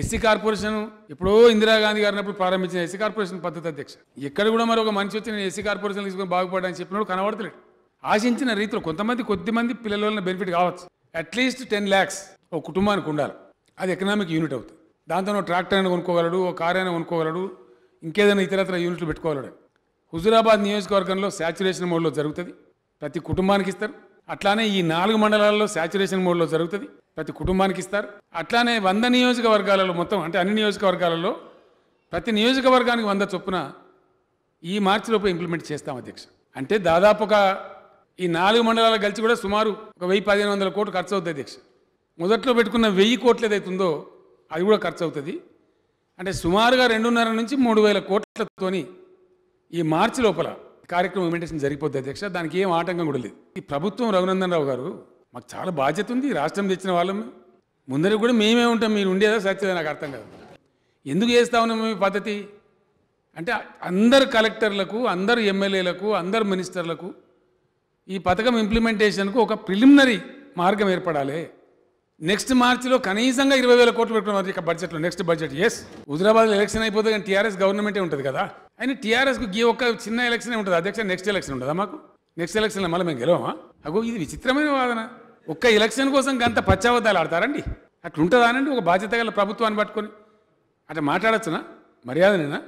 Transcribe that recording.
SC corporation ఎప్పుడో ఇందిరాగాంధీ గారు అప్పుడు ప్రారంభించిన ఎస్సీ కార్పొరేషన్ పద్ధతి అధ్యక్ష ఎక్కడ కూడా మరి ఒక మనిషి వచ్చి నేను ఎస్సీ కార్పొరేషన్ తీసుకొని బాగుపడ్డాని చెప్పినప్పుడు కనబడతలేడు ఆశించిన రీతిలో కొంతమంది కొద్ది మంది పిల్లల వల్ల బెనిఫిట్ కావచ్చు అట్లీస్ట్ టెన్ ల్యాక్స్ ఒక కుటుంబానికి ఉండాలి అది ఎకనామిక్ యూనిట్ అవుతుంది దాంతో ట్రాక్టర్ అయినా కొనుక్కోగలడు ఒక కార్ అయినా కొనుక్కోగలడు ఇంకేదైనా ఇతరత్ర యూనిట్లు పెట్టుకోగలడు హుజురాబాద్ నియోజకవర్గంలో శాచురేషన్ మోడ్లో జరుగుతుంది ప్రతి కుటుంబానికి ఇస్తారు అట్లానే ఈ నాలుగు మండలాల్లో శాచురేషన్ మోడ్లో జరుగుతుంది ప్రతి కుటుంబానికి ఇస్తారు అట్లానే వంద నియోజకవర్గాలలో మొత్తం అంటే అన్ని నియోజకవర్గాలలో ప్రతి నియోజకవర్గానికి వంద చొప్పున ఈ లోపు ఇంప్లిమెంట్ చేస్తాం అధ్యక్ష అంటే దాదాపు ఒక ఈ నాలుగు మండలాలు కలిసి కూడా సుమారు ఒక వెయ్యి పదిహేను వందల కోట్లు ఖర్చు అవుతుంది అధ్యక్ష మొదట్లో పెట్టుకున్న వెయ్యి కోట్లు ఏదైతుందో అది కూడా ఖర్చు అవుతుంది అంటే సుమారుగా రెండున్నర నుంచి మూడు వేల కోట్లతోని ఈ మార్చి లోపల కార్యక్రమం ఇంప్లిమెంటేషన్ జరిగిపోతుంది అధ్యక్ష దానికి ఏం ఆటంకం కూడా లేదు ఈ ప్రభుత్వం రఘునందన్ రావు గారు మాకు చాలా బాధ్యత ఉంది రాష్ట్రం తెచ్చిన వాళ్ళం ముందర కూడా మేమే ఉంటాం మీరు ఉండేదా సత్యదే నాకు అర్థం కాదు ఎందుకు చేస్తా ఉన్నాం మేము పద్ధతి అంటే అందరు కలెక్టర్లకు అందరు ఎమ్మెల్యేలకు అందరు మినిస్టర్లకు ఈ పథకం ఇంప్లిమెంటేషన్కు ఒక ప్రిలిమినరీ మార్గం ఏర్పడాలి నెక్స్ట్ మార్చిలో కనీసంగా ఇరవై వేల కోట్లు పెట్టుకున్నారు బడ్జెట్లో నెక్స్ట్ బడ్జెట్ ఎస్ హుజరాబాద్లో ఎలక్షన్ అయిపోతే కానీ టీఆర్ఎస్ గవర్నమెంటే ఉంటుంది కదా అయినా టీఆర్ఎస్కు ఈ ఒక్క చిన్న ఎలక్షనే ఉంటుంది అధ్యక్ష నెక్స్ట్ ఎలక్షన్ ఉంటుందా మాకు నెక్స్ట్ ఎలక్షన్లో మళ్ళీ మేము గెలవమా అగో ఇది విచిత్రమైన వాదన ఒక్క ఎలక్షన్ కోసం గంత పచ్చాబద్దాలు ఆడతారండి అట్లా ఉంటుందానండి ఒక బాధ్యత గల ప్రభుత్వాన్ని పట్టుకొని అట్లా మాట్లాడచ్చునా మర్యాదనేనా